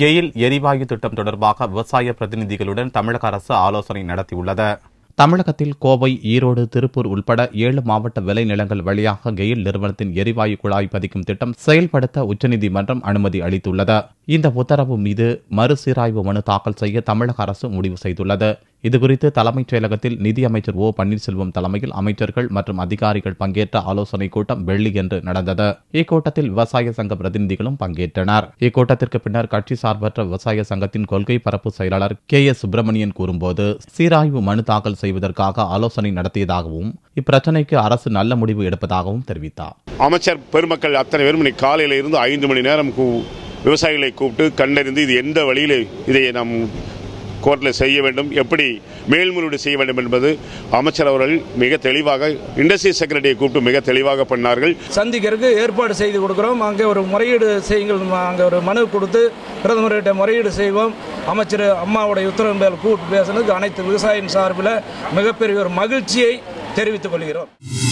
கெயில் எரிவாயு திட்டம் தொடர்பாக விவசாய பிரதிநிதிகளுடன் தமிழக அரசு ஆலோசனை நடத்தியுள்ளது தமிழகத்தில் கோவை ஈரோடு திருப்பூர் உள்பட ஏழு மாவட்ட விளைநிலங்கள் வழியாக கெயில் நிறுவனத்தின் எரிவாயு குழாய் பதிக்கும் திட்டம் செயல்படுத்த உச்சநீதிமன்றம் அனுமதி அளித்துள்ளது இந்த உத்தரவு மீது மறுசீராய்வு மனு தாக்கல் செய்ய தமிழக அரசு முடிவு செய்துள்ளது இதுகுறித்து தலைமைச் செயலகத்தில் நிதியமைச்சர் ஓ பன்னீர்செல்வம் தலைமையில் அமைச்சர்கள் மற்றும் அதிகாரிகள் பங்கேற்ற ஆலோசனைக் கூட்டம் என்று நடந்தது இக்கூட்டத்தில் விவசாய சங்க பிரதிநிதிகளும் பங்கேற்றனர் இக்கூட்டத்திற்கு பின்னர் கட்சி சார்பற்ற விவசாய சங்கத்தின் கொள்கை பரப்பு செயலாளர் கே எஸ் சுப்பிரமணியன் கூறும்போது சீராய்வு மனு தாக்கல் செய்வதற்காக ஆலோசனை நடத்தியதாகவும் இப்பிரச்சனைக்கு அரசு நல்ல முடிவு எடுப்பதாகவும் தெரிவித்தார் அமைச்சர் பெருமக்கள் அத்தனை பேரும் காலையில் இருந்து ஐந்து மணி நேரம் விவசாயிகளை கூப்பிட்டு கண்டறிந்து இது எந்த வழியில் இதை நாம் கோர்ட்டில் செய்ய வேண்டும் எப்படி மேல்முறையீடு செய்ய வேண்டும் என்பது அமைச்சர் அவர்கள் மிக தெளிவாக இண்டஸ்ட்ரி செக்ரட்டரியை கூப்பிட்டு மிக தெளிவாக பண்ணார்கள் சந்திக்கிறதுக்கு ஏற்பாடு செய்து கொடுக்குறோம் அங்கே ஒரு முறையீடு செய்யுங்கள் அங்கே ஒரு மனு கொடுத்து பிரதமர்கிட்ட முறையீடு செய்வோம் அமைச்சர் அம்மாவுடைய உத்தரவு மேல் கூப்பிட்டு பேசுனதுக்கு அனைத்து விவசாயின் சார்பில் மிகப்பெரிய ஒரு மகிழ்ச்சியை தெரிவித்துக் கொள்கிறோம்